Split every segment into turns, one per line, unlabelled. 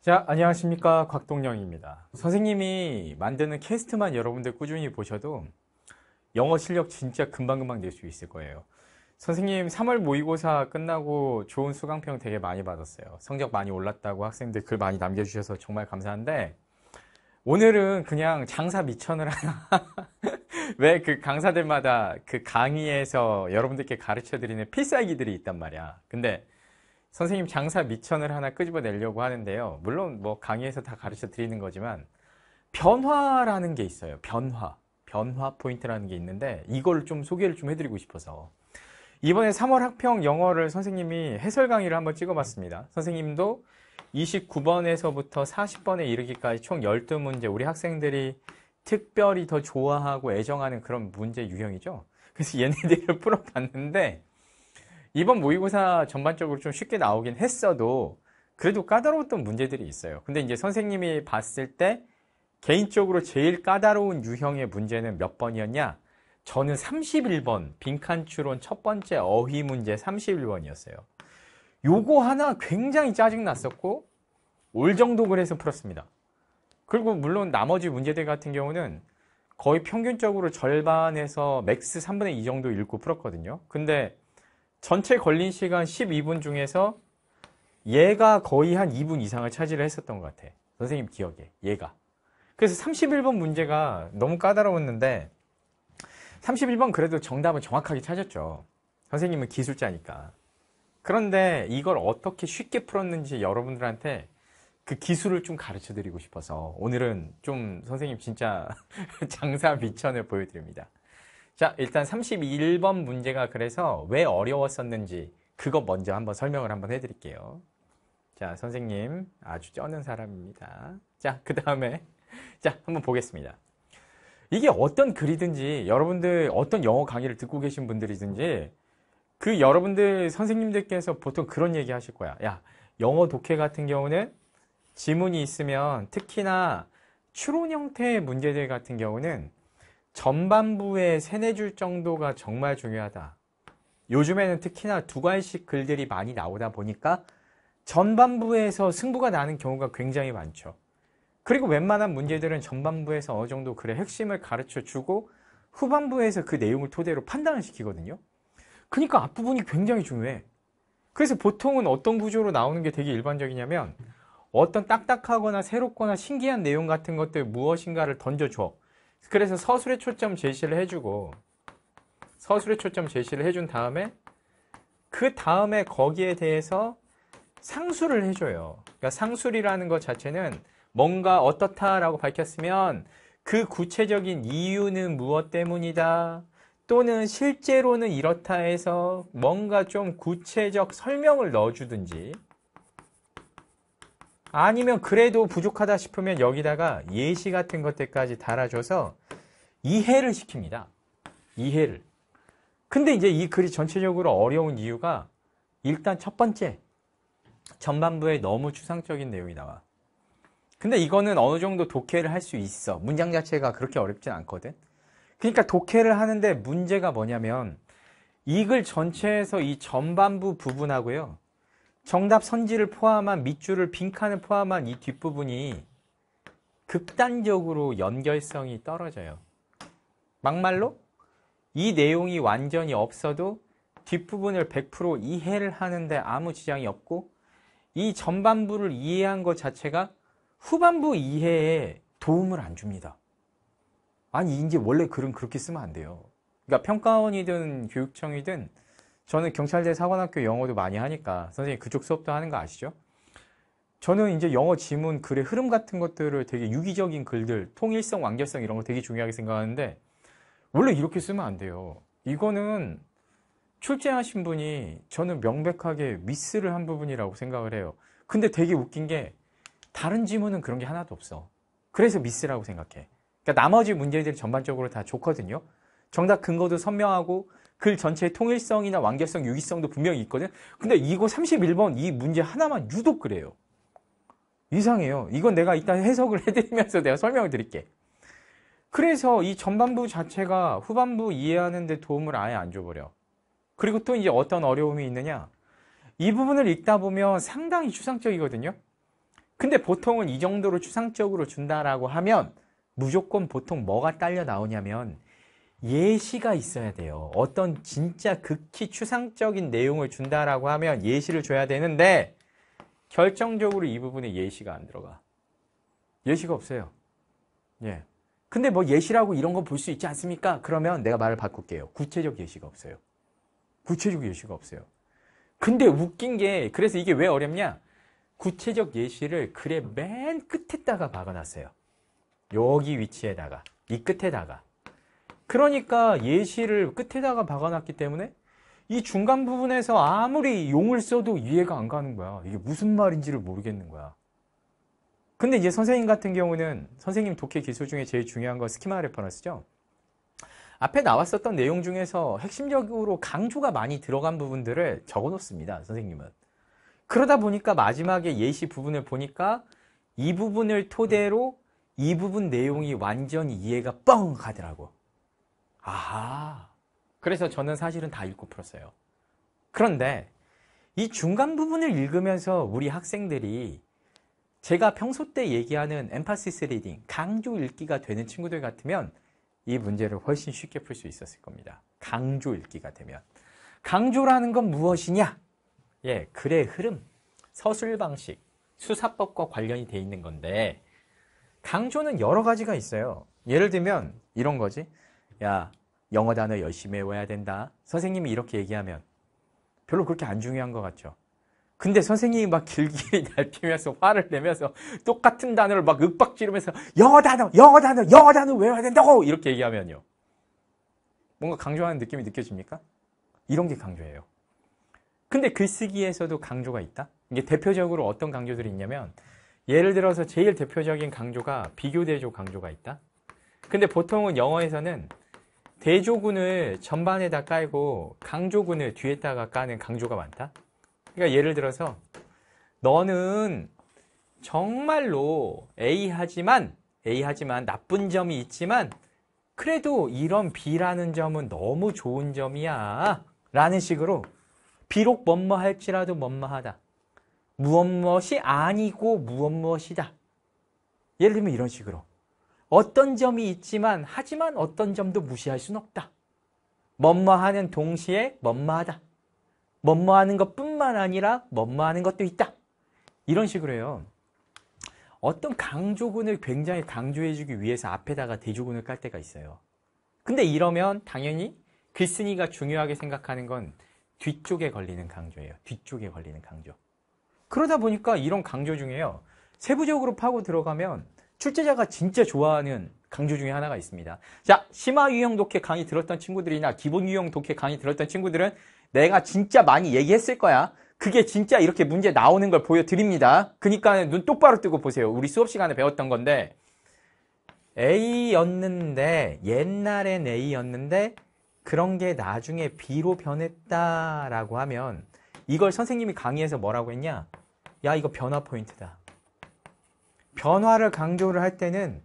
자, 안녕하십니까. 곽동영입니다. 선생님이 만드는 캐스트만 여러분들 꾸준히 보셔도 영어 실력 진짜 금방금방 낼 수 있을 거예요. 선생님 3월 모의고사 끝나고 좋은 수강평 되게 많이 받았어요. 성적 많이 올랐다고 학생들 글 많이 남겨주셔서 정말 감사한데 오늘은 그냥 장사 미천을 하나 왜 그 강사들마다 그 강의에서 여러분들께 가르쳐 드리는 필살기들이 있단 말이야. 근데 선생님 장사 미천을 하나 끄집어내려고 하는데요. 물론 뭐 강의에서 다 가르쳐 드리는 거지만 변화라는 게 있어요. 변화. 변화 포인트라는 게 있는데 이걸 좀 소개를 좀 해드리고 싶어서 이번에 3월 학평 영어를 선생님이 해설 강의를 한번 찍어봤습니다. 선생님도 29번에서부터 40번에 이르기까지 총 12문제 우리 학생들이 특별히 더 좋아하고 애정하는 그런 문제 유형이죠. 그래서 얘네들을 풀어봤는데 이번 모의고사 전반적으로 좀 쉽게 나오긴 했어도 그래도 까다로웠던 문제들이 있어요. 근데 이제 선생님이 봤을 때 개인적으로 제일 까다로운 유형의 문제는 몇 번이었냐? 저는 31번 빈칸 추론 첫 번째 어휘 문제 31번이었어요. 요거 하나 굉장히 짜증났었고 올 정도 그래서 풀었습니다. 그리고 물론 나머지 문제들 같은 경우는 거의 평균적으로 절반에서 맥스 3분의 2 정도 읽고 풀었거든요. 근데 전체 걸린 시간 12분 중에서 얘가 거의 한 2분 이상을 차지를 했었던 것 같아. 선생님 기억에 얘가. 그래서 31번 문제가 너무 까다로웠는데 31번 그래도 정답을 정확하게 찾았죠. 선생님은 기술자니까. 그런데 이걸 어떻게 쉽게 풀었는지 여러분들한테 그 기술을 좀 가르쳐 드리고 싶어서 오늘은 좀 선생님 진짜 장사 미천을 보여드립니다. 자, 일단 3 1번 문제가 그래서 왜 어려웠었는지 그거 먼저 한번 설명을 한번 해드릴게요. 자, 선생님 아주 쩌는 사람입니다. 자, 그 다음에 자, 한번 보겠습니다. 이게 어떤 글이든지 여러분들 어떤 영어 강의를 듣고 계신 분들이든지 그 여러분들 선생님들께서 보통 그런 얘기 하실 거야. 야, 영어 독해 같은 경우는 지문이 있으면 특히나 추론 형태의 문제들 같은 경우는 전반부에 세뇌줄 정도가 정말 중요하다. 요즘에는 특히나 두 관씩 글들이 많이 나오다 보니까 전반부에서 승부가 나는 경우가 굉장히 많죠. 그리고 웬만한 문제들은 전반부에서 어느 정도 글의 핵심을 가르쳐 주고 후반부에서 그 내용을 토대로 판단을 시키거든요. 그러니까 앞부분이 굉장히 중요해. 그래서 보통은 어떤 구조로 나오는 게 되게 일반적이냐면 어떤 딱딱하거나 새롭거나 신기한 내용 같은 것들 무엇인가를 던져줘. 그래서 서술의 초점 제시를 해주고 서술의 초점 제시를 해준 다음에 그 다음에 거기에 대해서 상술을 해줘요. 그러니까 상술이라는 것 자체는 뭔가 어떻다라고 밝혔으면 그 구체적인 이유는 무엇 때문이다. 또는 실제로는 이렇다 해서 뭔가 좀 구체적 설명을 넣어주든지 아니면 그래도 부족하다 싶으면 여기다가 예시 같은 것들까지 달아줘서 이해를 시킵니다. 이해를. 근데 이제 이 글이 전체적으로 어려운 이유가 일단 첫 번째 전반부에 너무 추상적인 내용이 나와. 근데 이거는 어느 정도 독해를 할 수 있어. 문장 자체가 그렇게 어렵진 않거든. 그러니까 독해를 하는데 문제가 뭐냐면 이 글 전체에서 이 전반부 부분하고요. 정답 선지를 포함한 밑줄을 빈칸을 포함한 이 뒷부분이 극단적으로 연결성이 떨어져요. 막말로 이 내용이 완전히 없어도 뒷부분을 100% 이해를 하는데 아무 지장이 없고 이 전반부를 이해한 것 자체가 후반부 이해에 도움을 안 줍니다. 아니 이제 원래 글은 그렇게 쓰면 안 돼요. 그러니까 평가원이든 교육청이든 저는 경찰대 사관학교 영어도 많이 하니까 선생님 그쪽 수업도 하는 거 아시죠? 저는 이제 영어 지문 글의 흐름 같은 것들을 되게 유기적인 글들, 통일성, 완결성 이런 거 되게 중요하게 생각하는데 원래 이렇게 쓰면 안 돼요. 이거는 출제하신 분이 저는 명백하게 미스를 한 부분이라고 생각을 해요. 근데 되게 웃긴 게 다른 지문은 그런 게 하나도 없어. 그래서 미스라고 생각해. 그러니까 나머지 문제들이 전반적으로 다 좋거든요. 정답 근거도 선명하고 글 전체의 통일성이나 완결성, 유기성도 분명히 있거든. 근데 이거 31번 이 문제 하나만 유독 그래요. 이상해요. 이건 내가 일단 해석을 해드리면서 내가 설명을 드릴게. 그래서 이 전반부 자체가 후반부 이해하는데 도움을 아예 안 줘버려. 그리고 또 이제 어떤 어려움이 있느냐. 이 부분을 읽다 보면 상당히 추상적이거든요. 근데 보통은 이 정도로 추상적으로 준다라고 하면 무조건 보통 뭐가 딸려 나오냐면 예시가 있어야 돼요. 어떤 진짜 극히 추상적인 내용을 준다라고 하면 예시를 줘야 되는데 결정적으로 이 부분에 예시가 안 들어가. 예시가 없어요. 예. 근데 뭐 예시라고 이런 거 볼 수 있지 않습니까? 그러면 내가 말을 바꿀게요. 구체적 예시가 없어요. 구체적 예시가 없어요. 근데 웃긴 게 그래서 이게 왜 어렵냐? 구체적 예시를 글의 맨 끝에다가 박아놨어요. 여기 위치에다가 이 끝에다가 그러니까 예시를 끝에다가 박아놨기 때문에 이 중간 부분에서 아무리 용을 써도 이해가 안 가는 거야. 이게 무슨 말인지를 모르겠는 거야. 근데 이제 선생님 같은 경우는 선생님 독해 기술 중에 제일 중요한 건 스키마 레퍼런스죠. 앞에 나왔었던 내용 중에서 핵심적으로 강조가 많이 들어간 부분들을 적어놓습니다. 선생님은. 그러다 보니까 마지막에 예시 부분을 보니까 이 부분을 토대로 이 부분 내용이 완전히 이해가 뻥 가더라고. 아하. 그래서 저는 사실은 다 읽고 풀었어요. 그런데 이 중간 부분을 읽으면서 우리 학생들이 제가 평소 때 얘기하는 엠파시스 리딩, 강조 읽기가 되는 친구들 같으면 이 문제를 훨씬 쉽게 풀 수 있었을 겁니다. 강조 읽기가 되면. 강조라는 건 무엇이냐? 예, 글의 흐름, 서술 방식, 수사법과 관련이 돼 있는 건데 강조는 여러 가지가 있어요. 예를 들면 이런 거지. 야, 영어 단어 열심히 외워야 된다. 선생님이 이렇게 얘기하면 별로 그렇게 안 중요한 것 같죠. 근데 선생님이 막 길게 날피면서 화를 내면서 똑같은 단어를 막 윽박 지르면서 영어 단어, 영어 단어, 영어 단어 외워야 된다고 이렇게 얘기하면요. 뭔가 강조하는 느낌이 느껴집니까? 이런 게 강조예요. 근데 글쓰기에서도 그 강조가 있다? 이게 대표적으로 어떤 강조들이 있냐면 예를 들어서 제일 대표적인 강조가 비교대조 강조가 있다? 근데 보통은 영어에서는 대조군을 전반에다 깔고 강조군을 뒤에다가 까는 강조가 많다. 그러니까 예를 들어서 너는 정말로 A 하지만 A 하지만 나쁜 점이 있지만 그래도 이런 B라는 점은 너무 좋은 점이야. 라는 식으로 비록 뭐뭐 할지라도 뭐뭐하다. 무엇 무엇이 아니고 무엇 무엇이다. 예를 들면 이런 식으로 어떤 점이 있지만 하지만 어떤 점도 무시할 수는 없다. 뭐마하는 동시에 뭐마하다뭐마하는 것뿐만 아니라 뭐마하는 것도 있다. 이런 식으로 요 어떤 강조군을 굉장히 강조해주기 위해서 앞에다가 대조군을 깔 때가 있어요. 근데 이러면 당연히 글쓴이가 중요하게 생각하는 건 뒤쪽에 걸리는 강조예요. 뒤쪽에 걸리는 강조. 그러다 보니까 이런 강조 중에요. 세부적으로 파고 들어가면 출제자가 진짜 좋아하는 강조 중에 하나가 있습니다. 자, 심화 유형 독해 강의 들었던 친구들이나 기본 유형 독해 강의 들었던 친구들은 내가 진짜 많이 얘기했을 거야. 그게 진짜 이렇게 문제 나오는 걸 보여드립니다. 그러니까 눈 똑바로 뜨고 보세요. 우리 수업 시간에 배웠던 건데 A였는데 옛날엔 A였는데 그런 게 나중에 B로 변했다라고 하면 이걸 선생님이 강의에서 뭐라고 했냐? 야 이거 변화 포인트다. 변화를 강조를 할 때는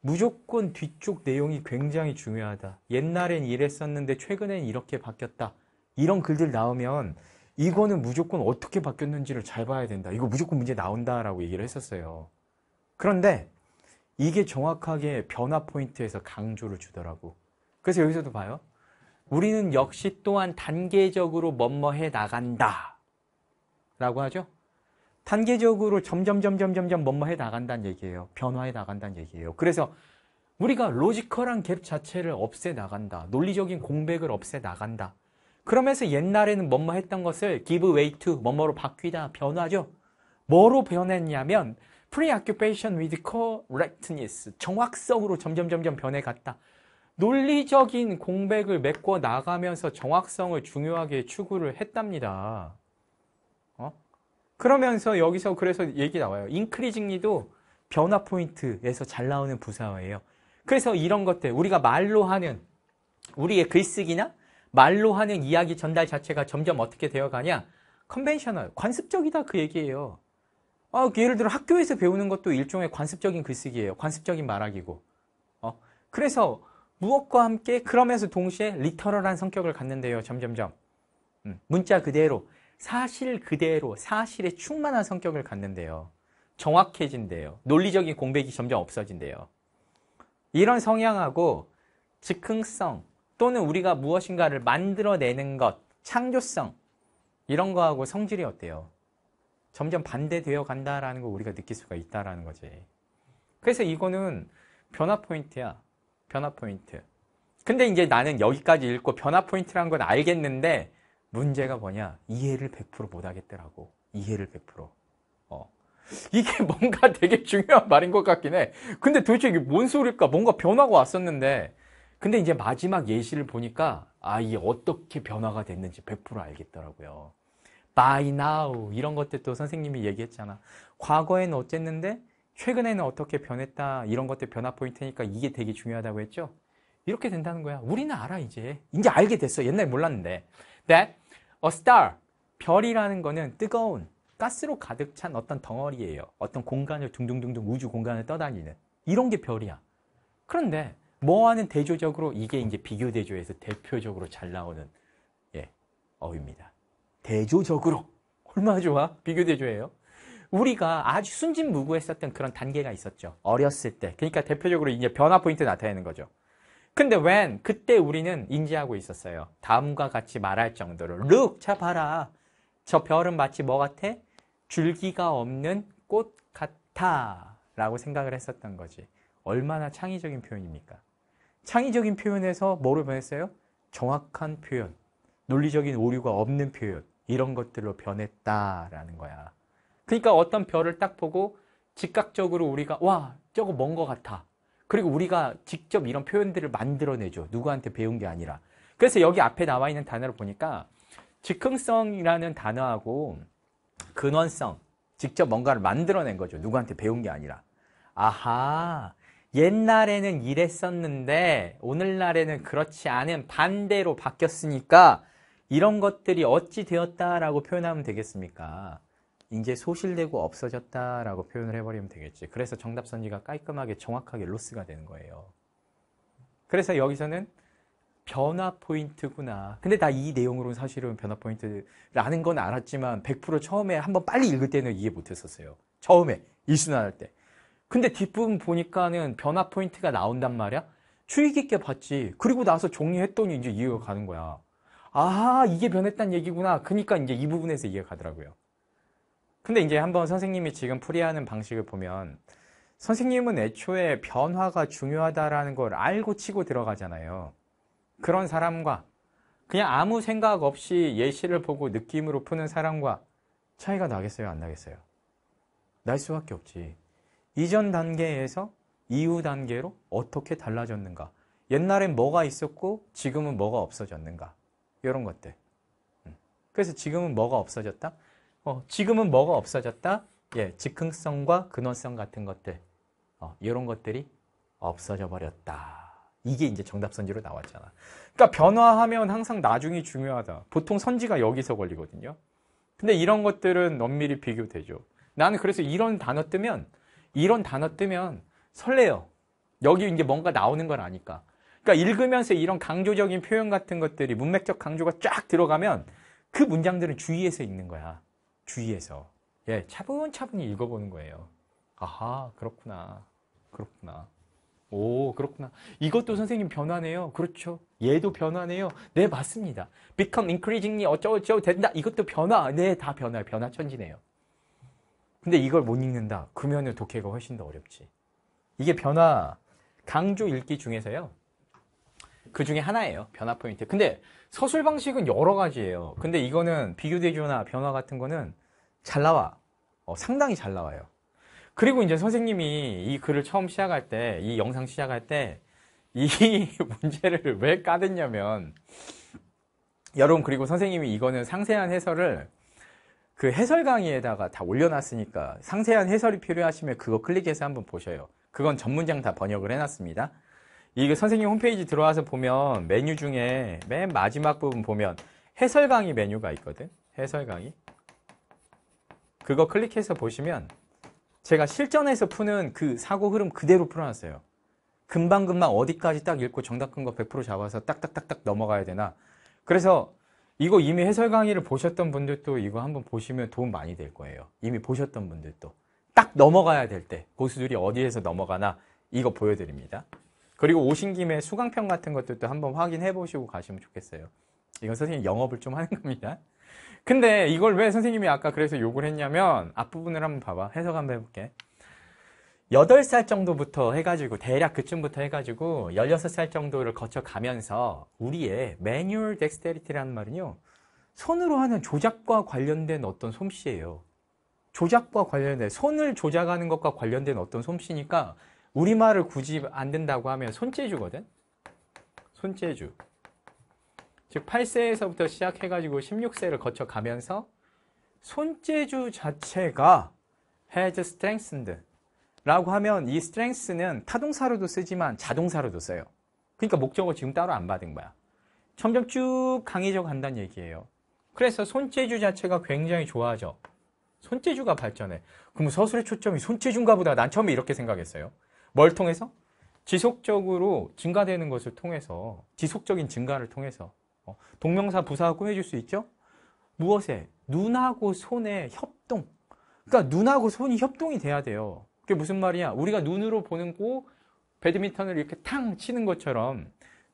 무조건 뒤쪽 내용이 굉장히 중요하다. 옛날엔 이랬었는데 최근엔 이렇게 바뀌었다. 이런 글들 나오면 이거는 무조건 어떻게 바뀌었는지를 잘 봐야 된다. 이거 무조건 문제 나온다라고 얘기를 했었어요. 그런데 이게 정확하게 변화 포인트에서 강조를 주더라고. 그래서 여기서도 봐요. 우리는 역시 또한 단계적으로 뭐뭐 해 나간다. 라고 하죠. 단계적으로 점점 점점 점점 뭐뭐 해 나간다는 얘기예요. 변화해 나간다는 얘기예요. 그래서 우리가 로지컬한 갭 자체를 없애 나간다. 논리적인 공백을 없애 나간다. 그러면서 옛날에는 뭐뭐 했던 것을 give way to 뭐뭐로 바뀌다 변화죠. 뭐로 변했냐면 preoccupation with correctness 정확성으로 점점 점점 변해갔다. 논리적인 공백을 메꿔 나가면서 정확성을 중요하게 추구를 했답니다. 그러면서 여기서 그래서 얘기 나와요. 인크리징리도 변화 포인트에서 잘 나오는 부사어예요. 그래서 이런 것들 우리가 말로 하는 우리의 글쓰기나 말로 하는 이야기 전달 자체가 점점 어떻게 되어가냐? 컨벤셔널, 관습적이다 그 얘기예요. 어, 예를 들어 학교에서 배우는 것도 일종의 관습적인 글쓰기예요. 관습적인 말하기고. 어, 그래서 무엇과 함께 그러면서 동시에 리터럴한 성격을 갖는데요. 점점점. 음, 문자 그대로 사실 그대로 사실에 충만한 성격을 갖는데요. 정확해진대요. 논리적인 공백이 점점 없어진대요. 이런 성향하고 즉흥성 또는 우리가 무엇인가를 만들어내는 것, 창조성 이런 거하고 성질이 어때요? 점점 반대되어 간다라는 걸 우리가 느낄 수가 있다라는 거지. 그래서 이거는 변화 포인트야. 변화 포인트. 근데 이제 나는 여기까지 읽고 변화 포인트라는건 알겠는데 문제가 뭐냐? 이해를 100% 못하겠더라고. 이해를 100%. 어. 이게 뭔가 되게 중요한 말인 것 같긴 해. 근데 도대체 이게 뭔소리일까 뭔가 변화가 왔었는데. 근데 이제 마지막 예시를 보니까, 아, 이게 어떻게 변화가 됐는지 100% 알겠더라고요. by now 이런 것들 또 선생님이 얘기했잖아. 과거에는 어쨌는데 최근에는 어떻게 변했다 이런 것들 변화 포인트니까 이게 되게 중요하다고 했죠. 이렇게 된다는 거야. 우리는 알아 이제. 이제 알게 됐어. 옛날 에 몰랐는데. That A star, 별이라는 거는 뜨거운 가스로 가득 찬 어떤 덩어리예요. 어떤 공간을 둥둥둥둥 우주 공간을 떠다니는 이런 게 별이야. 그런데 뭐하는 대조적으로 이게 이제 비교 대조에서 대표적으로 잘 나오는 예, 어휘입니다. 대조적으로 얼마나 좋아? 비교 대조예요. 우리가 아주 순진무구했었던 그런 단계가 있었죠. 어렸을 때. 그러니까 대표적으로 이제 변화 포인트 나타내는 거죠. 근데 when 그때 우리는 인지하고 있었어요. 다음과 같이 말할 정도로 look 자 봐라. 저 별은 마치 뭐 같아? 줄기가 없는 꽃 같아. 라고 생각을 했었던 거지. 얼마나 창의적인 표현입니까? 창의적인 표현에서 뭐로 변했어요? 정확한 표현, 논리적인 오류가 없는 표현, 이런 것들로 변했다라는 거야. 그러니까 어떤 별을 딱 보고 즉각적으로 우리가 와, 저거 뭔 거 같아. 그리고 우리가 직접 이런 표현들을 만들어내죠. 누구한테 배운 게 아니라. 그래서 여기 앞에 나와 있는 단어를 보니까 즉흥성이라는 단어하고 근원성, 직접 뭔가를 만들어낸 거죠. 누구한테 배운 게 아니라. 아하, 옛날에는 이랬었는데 오늘날에는 그렇지 않은 반대로 바뀌었으니까 이런 것들이 어찌 되었다라고 표현하면 되겠습니까? 이제 소실되고 없어졌다라고 표현을 해버리면 되겠지. 그래서 정답 선지가 깔끔하게 정확하게 로스가 되는 거예요. 그래서 여기서는 변화 포인트구나. 근데 나 이 내용으로는 사실은 변화 포인트라는 건 알았지만 100% 처음에 한번 빨리 읽을 때는 이해 못했었어요. 처음에 일순환할 때. 근데 뒷부분 보니까는 변화 포인트가 나온단 말이야. 추이 깊게 봤지. 그리고 나서 종리했더니 이제 이해가 가는 거야. 아, 이게 변했단 얘기구나. 그러니까 이제 이 부분에서 이해가 가더라고요. 근데 이제 한번 선생님이 지금 풀이하는 방식을 보면 선생님은 애초에 변화가 중요하다라는 걸 알고 치고 들어가잖아요. 그런 사람과 그냥 아무 생각 없이 예시를 보고 느낌으로 푸는 사람과 차이가 나겠어요? 안 나겠어요? 날 수밖에 없지. 이전 단계에서 이후 단계로 어떻게 달라졌는가. 옛날엔 뭐가 있었고 지금은 뭐가 없어졌는가. 이런 것들. 음. 그래서 지금은 뭐가 없어졌다? 어, 지금은 뭐가 없어졌다? 예, 즉흥성과 근원성 같은 것들. 어, 이런 것들이 없어져 버렸다. 이게 이제 정답 선지로 나왔잖아. 그러니까 변화하면 항상 나중이 중요하다. 보통 선지가 여기서 걸리거든요. 근데 이런 것들은 엄밀히 비교되죠. 나는 그래서 이런 단어 뜨면 이런 단어 뜨면 설레요. 여기 이제 뭔가 나오는 걸 아니까. 그러니까 읽으면서 이런 강조적인 표현 같은 것들이 문맥적 강조가 쫙 들어가면 그 문장들은 주의해서 읽는 거야. 주의해서 예, 차분차분히 읽어보는 거예요. 아하, 그렇구나. 그렇구나. 오, 그렇구나. 이것도 선생님 변화네요. 그렇죠. 얘도 변화네요. 네, 맞습니다. become increasingly 어쩌고저쩌고 된다. 이것도 변화. 네, 다변화 변화 천지네요. 근데 이걸 못 읽는다. 그러면 독해가 훨씬 더 어렵지. 이게 변화, 강조 읽기 중에서요. 그 중에 하나예요. 변화 포인트. 근데 서술 방식은 여러 가지예요. 근데 이거는 비교 대조나 변화 같은 거는 잘 나와. 어, 상당히 잘 나와요. 그리고 이제 선생님이 이 글을 처음 시작할 때, 이 영상 시작할 때, 이 문제를 왜 까댔냐면, 여러분, 그리고 선생님이 이거는 상세한 해설을 그 해설 강의에다가 다 올려놨으니까 상세한 해설이 필요하시면 그거 클릭해서 한번 보셔요. 그건 전문장 다 번역을 해놨습니다. 이게 선생님 홈페이지 들어와서 보면 메뉴 중에 맨 마지막 부분 보면 해설 강의 메뉴가 있거든. 해설 강의. 그거 클릭해서 보시면 제가 실전에서 푸는 그 사고 흐름 그대로 풀어놨어요. 금방금방 어디까지 딱 읽고 정답 근거 100% 잡아서 딱딱딱딱 넘어가야 되나. 그래서 이거 이미 해설 강의를 보셨던 분들도 이거 한번 보시면 도움 많이 될 거예요. 이미 보셨던 분들도. 딱 넘어가야 될 때 고수들이 어디에서 넘어가나 이거 보여드립니다. 그리고 오신 김에 수강평 같은 것들도 한번 확인해 보시고 가시면 좋겠어요. 이건 선생님 영업을 좀 하는 겁니다. 근데 이걸 왜 선생님이 아까 그래서 욕을 했냐면 앞부분을 한번 봐봐. 해석 한번 해볼게. 8살 정도부터 해가지고 대략 그쯤부터 해가지고 16살 정도를 거쳐가면서 우리의 매뉴얼 덱스테리티라는 말은요. 손으로 하는 조작과 관련된 어떤 솜씨예요. 조작과 관련된 손을 조작하는 것과 관련된 어떤 솜씨니까 우리말을 굳이 안 된다고 하면 손재주거든. 손재주. 즉 8세에서부터 시작해가지고 16세를 거쳐가면서 손재주 자체가 has strengthened 라고 하면 이 strength는 타동사로도 쓰지만 자동사로도 써요. 그러니까 목적어 지금 따로 안 받은 거야. 점점 쭉 강해져 간다는 얘기예요. 그래서 손재주 자체가 굉장히 좋아져. 손재주가 발전해. 그럼 서술의 초점이 손재주인가 보다. 난 처음에 이렇게 생각했어요. 뭘 통해서? 지속적으로 증가되는 것을 통해서 지속적인 증가를 통해서 어, 동명사 부사가 꾸며줄 수 있죠? 무엇에? 눈하고 손의 협동 그러니까 눈하고 손이 협동이 돼야 돼요 그게 무슨 말이야 우리가 눈으로 보는 고 배드민턴을 이렇게 탕 치는 것처럼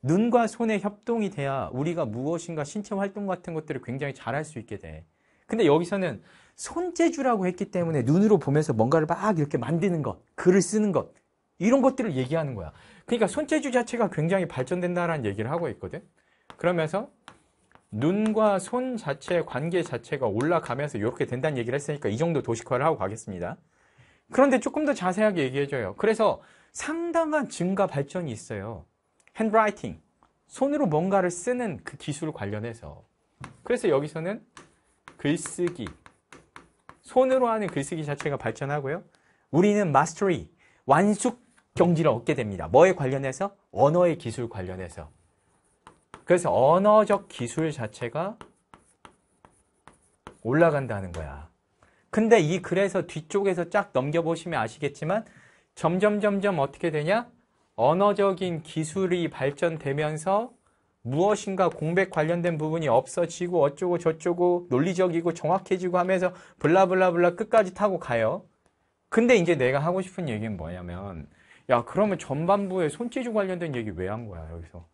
눈과 손의 협동이 돼야 우리가 무엇인가 신체 활동 같은 것들을 굉장히 잘할 수 있게 돼 근데 여기서는 손재주라고 했기 때문에 눈으로 보면서 뭔가를 막 이렇게 만드는 것 글을 쓰는 것 이런 것들을 얘기하는 거야. 그러니까 손재주 자체가 굉장히 발전된다라는 얘기를 하고 있거든. 그러면서 눈과 손 자체의 관계 자체가 올라가면서 이렇게 된다는 얘기를 했으니까 이 정도 도식화를 하고 가겠습니다. 그런데 조금 더 자세하게 얘기해줘요. 그래서 상당한 증가 발전이 있어요. 핸드라이팅, 손으로 뭔가를 쓰는 그 기술 관련해서. 그래서 여기서는 글쓰기, 손으로 하는 글쓰기 자체가 발전하고요. 우리는 마스터리, 완숙 경지를 얻게 됩니다. 뭐에 관련해서? 언어의 기술 관련해서. 그래서 언어적 기술 자체가 올라간다는 거야. 근데 이 글에서 뒤쪽에서 쫙 넘겨보시면 아시겠지만 점점 점점 어떻게 되냐? 언어적인 기술이 발전되면서 무엇인가 공백 관련된 부분이 없어지고 어쩌고 저쩌고 논리적이고 정확해지고 하면서 블라블라블라 끝까지 타고 가요. 근데 이제 내가 하고 싶은 얘기는 뭐냐면 야, 그러면 전반부에 손재주 관련된 얘기 왜 한 거야, 여기서?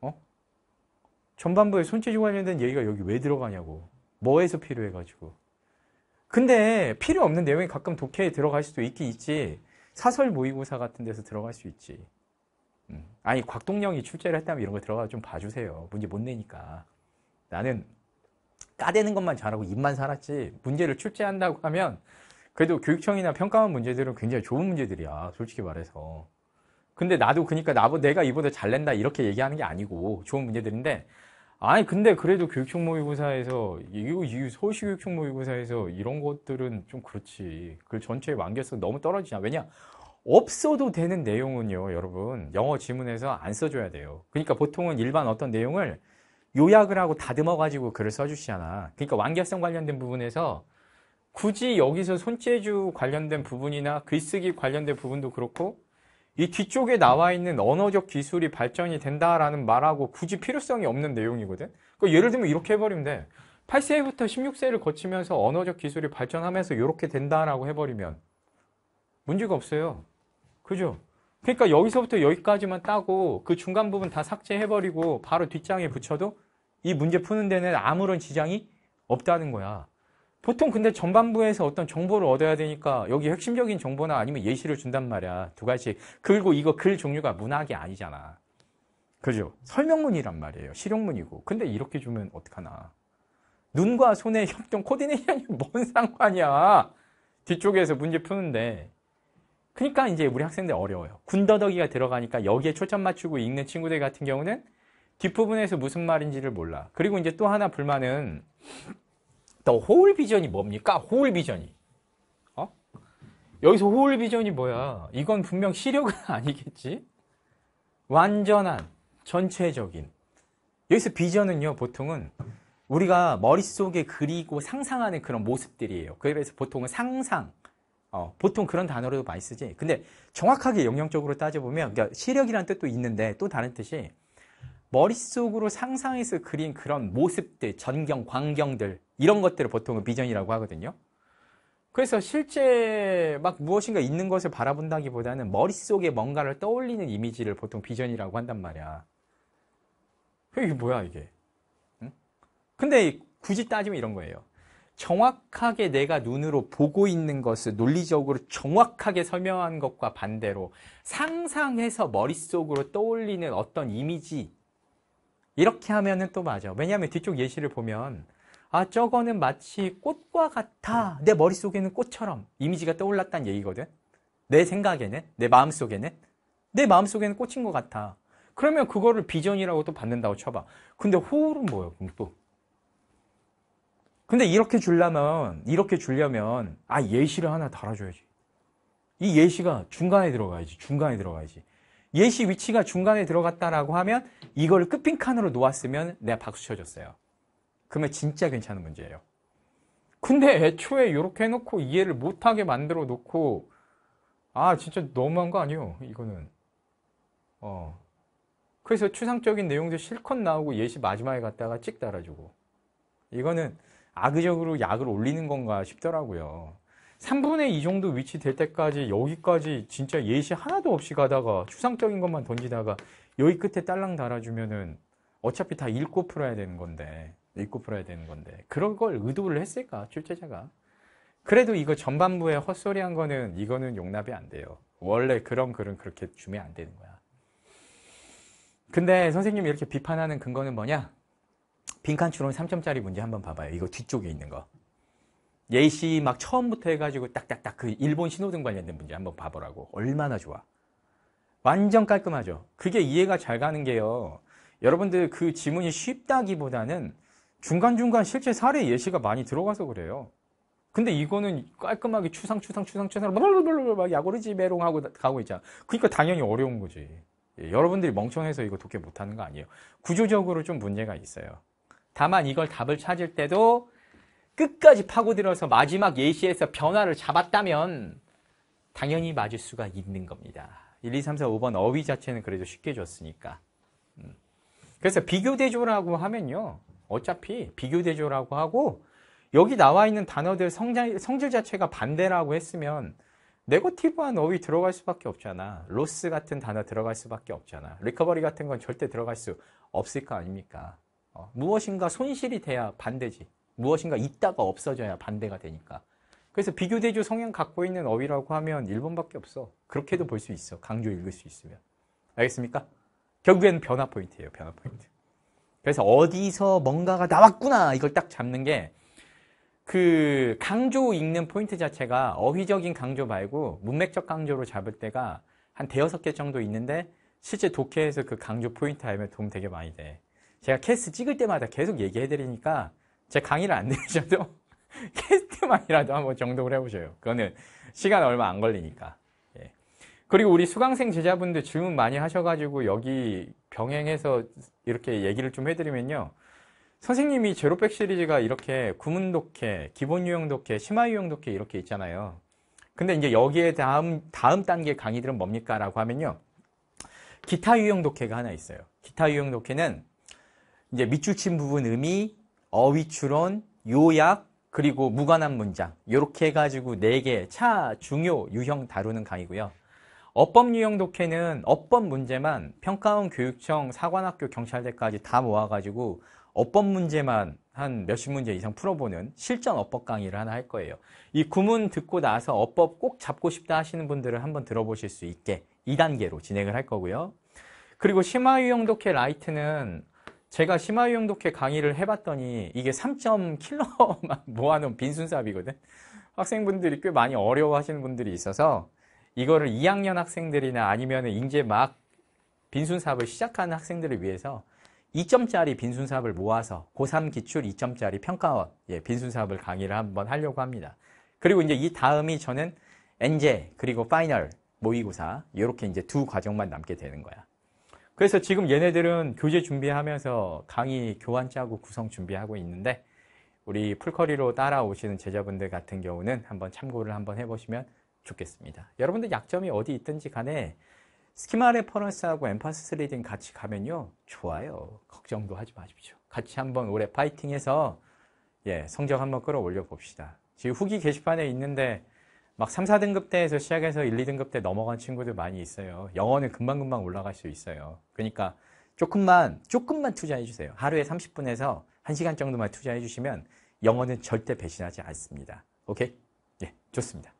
어? 전반부에 손재주 관련된 얘기가 여기 왜 들어가냐고. 뭐에서 필요해가지고. 근데 필요 없는 내용이 가끔 독해에 들어갈 수도 있긴 있지. 사설 모의고사 같은 데서 들어갈 수 있지. 음. 아니, 곽동영이 출제를 했다면 이런 거 들어가 좀 봐주세요. 문제 못 내니까. 나는 까대는 것만 잘하고 입만 살았지. 문제를 출제한다고 하면 그래도 교육청이나 평가원 문제들은 굉장히 좋은 문제들이야. 솔직히 말해서. 근데 나도 그니까 나보 내가 이보다 잘 낸다 이렇게 얘기하는 게 아니고 좋은 문제들인데 아니 근데 그래도 교육청 모의고사에서 이거 서울시 교육청 모의고사에서 이런 것들은 좀 그렇지 그 전체의 완결성 너무 떨어지냐 왜냐 없어도 되는 내용은요 여러분 영어 지문에서 안 써줘야 돼요 그러니까 보통은 일반 어떤 내용을 요약을 하고 다듬어 가지고 글을 써주시잖아 그러니까 완결성 관련된 부분에서 굳이 여기서 손재주 관련된 부분이나 글쓰기 관련된 부분도 그렇고 이 뒤쪽에 나와 있는 언어적 기술이 발전이 된다라는 말하고 굳이 필요성이 없는 내용이거든. 그러니까 예를 들면 이렇게 해버리면 돼. 8세부터 16세를 거치면서 언어적 기술이 발전하면서 이렇게 된다라고 해버리면 문제가 없어요. 그죠? 그러니까 여기서부터 여기까지만 따고 그 중간 부분 다 삭제해버리고 바로 뒷장에 붙여도 이 문제 푸는 데는 아무런 지장이 없다는 거야. 보통 근데 전반부에서 어떤 정보를 얻어야 되니까 여기 핵심적인 정보나 아니면 예시를 준단 말이야. 두 가지. 그리고 이거 글 종류가 문학이 아니잖아. 그죠? 설명문이란 말이에요. 실용문이고. 근데 이렇게 주면 어떡하나. 눈과 손의 협동 코디네이션이 뭔 상관이야. 뒤쪽에서 문제 푸는데. 그러니까 이제 우리 학생들 어려워요. 군더더기가 들어가니까 여기에 초점 맞추고 읽는 친구들 같은 경우는 뒷부분에서 무슨 말인지를 몰라. 그리고 이제 또 하나 불만은 또 호울 비전이 뭡니까? 호울 비전이. 어? 여기서 호울 비전이 뭐야? 이건 분명 시력은 아니겠지? 완전한, 전체적인. 여기서 비전은요, 보통은 우리가 머릿속에 그리고 상상하는 그런 모습들이에요. 그래서 보통은 상상, 어, 보통 그런 단어로도 많이 쓰지. 근데 정확하게 영역적으로 따져보면, 그러니까 시력이라는 뜻도 있는데 또 다른 뜻이 머릿속으로 상상해서 그린 그런 모습들, 전경, 광경들 이런 것들을 보통은 비전이라고 하거든요. 그래서 실제 막 무엇인가 있는 것을 바라본다기보다는 머릿속에 뭔가를 떠올리는 이미지를 보통 비전이라고 한단 말이야. 이게 뭐야 이게? 응? 근데 굳이 따지면 이런 거예요. 정확하게 내가 눈으로 보고 있는 것을 논리적으로 정확하게 설명한 것과 반대로 상상해서 머릿속으로 떠올리는 어떤 이미지, 이렇게 하면은 또 맞아. 왜냐하면 뒤쪽 예시를 보면 아 저거는 마치 꽃과 같아. 내 머릿속에는 꽃처럼 이미지가 떠올랐다는 얘기거든. 내 생각에는 내 마음속에는 내 마음속에는 꽃인 것 같아. 그러면 그거를 비전이라고 또 받는다고 쳐봐. 근데 호울은 뭐예요? 그럼 또. 근데 이렇게 주려면 이렇게 주려면 아 예시를 하나 달아줘야지. 이 예시가 중간에 들어가야지. 중간에 들어가야지. 예시 위치가 중간에 들어갔다라고 하면 이걸 끝핀칸으로 놓았으면 내가 박수 쳐줬어요. 그러면 진짜 괜찮은 문제예요. 근데 애초에 이렇게 해놓고 이해를 못하게 만들어 놓고 아 진짜 너무한 거 아니에요 이거는 어 그래서 추상적인 내용도 실컷 나오고 예시 마지막에 갔다가 찍 달아주고 이거는 악의적으로 약을 올리는 건가 싶더라고요 3분의 2 정도 위치 될 때까지 여기까지 진짜 예시 하나도 없이 가다가 추상적인 것만 던지다가 여기 끝에 딸랑 달아주면은 어차피 다 읽고 풀어야 되는 건데 읽고 풀어야 되는 건데 그런 걸 의도를 했을까 출제자가 그래도 이거 전반부에 헛소리 한 거는 이거는 용납이 안 돼요 원래 그런 글은 그렇게 주면 안 되는 거야 근데 선생님이 이렇게 비판하는 근거는 뭐냐 빈칸 추론 3점짜리 문제 한번 봐봐요 이거 뒤쪽에 있는 거 예시 막 처음부터 해가지고 딱딱딱 그 일본 신호등 관련된 문제 한번 봐보라고. 얼마나 좋아. 완전 깔끔하죠. 그게 이해가 잘 가는 게요. 여러분들 그 지문이 쉽다기보다는 중간중간 실제 사례 예시가 많이 들어가서 그래요. 근데 이거는 깔끔하게 추상 추상 추상 추상 막 야구르지 메롱하고 가고 있잖아. 그러니까 당연히 어려운 거지. 예, 여러분들이 멍청해서 이거 독해 못하는 거 아니에요. 구조적으로 좀 문제가 있어요. 다만 이걸 답을 찾을 때도 끝까지 파고들어서 마지막 예시에서 변화를 잡았다면 당연히 맞을 수가 있는 겁니다. 1, 2, 3, 4, 5번 어휘 자체는 그래도 쉽게 줬으니까. 음. 그래서 비교대조라고 하면요. 어차피 비교대조라고 하고 여기 나와 있는 단어들 성자, 성질 자체가 반대라고 했으면 네거티브한 어휘 들어갈 수밖에 없잖아. 로스 같은 단어 들어갈 수밖에 없잖아. 리커버리 같은 건 절대 들어갈 수 없을 거 아닙니까? 어, 무엇인가 손실이 돼야 반대지. 무엇인가 있다가 없어져야 반대가 되니까. 그래서 비교대조 성향 갖고 있는 어휘라고 하면 1번밖에 없어. 그렇게도 볼 수 있어. 강조 읽을 수 있으면. 알겠습니까? 결국엔 변화 포인트예요. 변화 포인트. 그래서 어디서 뭔가가 나왔구나 이걸 딱 잡는 게 그 강조 읽는 포인트 자체가 어휘적인 강조 말고 문맥적 강조로 잡을 때가 한 대여섯 개 정도 있는데 실제 독해에서 그 강조 포인트 알면 도움 되게 많이 돼. 제가 캐스 찍을 때마다 계속 얘기해드리니까 제 강의를 안 들으셔도 캐스트만이라도 한번 정독을 해보셔요. 그거는 시간 얼마 안 걸리니까. 예. 그리고 우리 수강생 제자분들 질문 많이 하셔가지고 여기 병행해서 이렇게 얘기를 좀 해드리면요. 선생님이 제로백 시리즈가 이렇게 구문 독해, 기본 유형 독해, 심화 유형 독해 이렇게 있잖아요. 근데 이제 여기에 다음, 다음 단계 강의들은 뭡니까? 라고 하면요. 기타 유형 독해가 하나 있어요. 기타 유형 독해는 이제 밑줄 친 부분 의미, 어휘추론, 요약, 그리고 무관한 문장 이렇게 해가지고 4개 차 중요 유형 다루는 강의고요. 어법 유형 독해는 어법 문제만 평가원 교육청 사관학교 경찰대까지 다 모아가지고 어법 문제만 한 몇십 문제 이상 풀어보는 실전 어법 강의를 하나 할 거예요. 이 구문 듣고 나서 어법 꼭 잡고 싶다 하시는 분들은 한번 들어보실 수 있게 2단계로 진행을 할 거고요. 그리고 심화 유형 독해 라이트는 제가 심화유형 독해 강의를 해봤더니 이게 3.킬로만 모아놓은 빈순삽이거든. 학생분들이 꽤 많이 어려워하시는 분들이 있어서 이거를 2학년 학생들이나 아니면 이제 막 빈순삽을 시작하는 학생들을 위해서 2점짜리 빈순삽을 모아서 고3 기출 2점짜리 평가원 예, 빈순삽을 강의를 한번 하려고 합니다. 그리고 이제 이 다음이 저는 엔제 그리고 파이널 모의고사 이렇게 이제 두 과정만 남게 되는 거야. 그래서 지금 얘네들은 교재 준비하면서 강의 교환 짜고 구성 준비하고 있는데 우리 풀커리로 따라오시는 제자분들 같은 경우는 한번 참고를 한번 해보시면 좋겠습니다. 여러분들 약점이 어디 있든지 간에 스키마 레퍼런스하고 엠파시스 리딩 같이 가면요. 좋아요. 걱정도 하지 마십시오. 같이 한번 올해 파이팅해서 예, 성적 한번 끌어올려 봅시다. 지금 후기 게시판에 있는데 막 3, 4등급 대에서 시작해서 1, 2등급 대 넘어간 친구들 많이 있어요. 영어는 금방금방 올라갈 수 있어요. 그러니까 조금만, 조금만 투자해 주세요. 하루에 30분에서 1시간 정도만 투자해 주시면 영어는 절대 배신하지 않습니다. 오케이? 예, 좋습니다.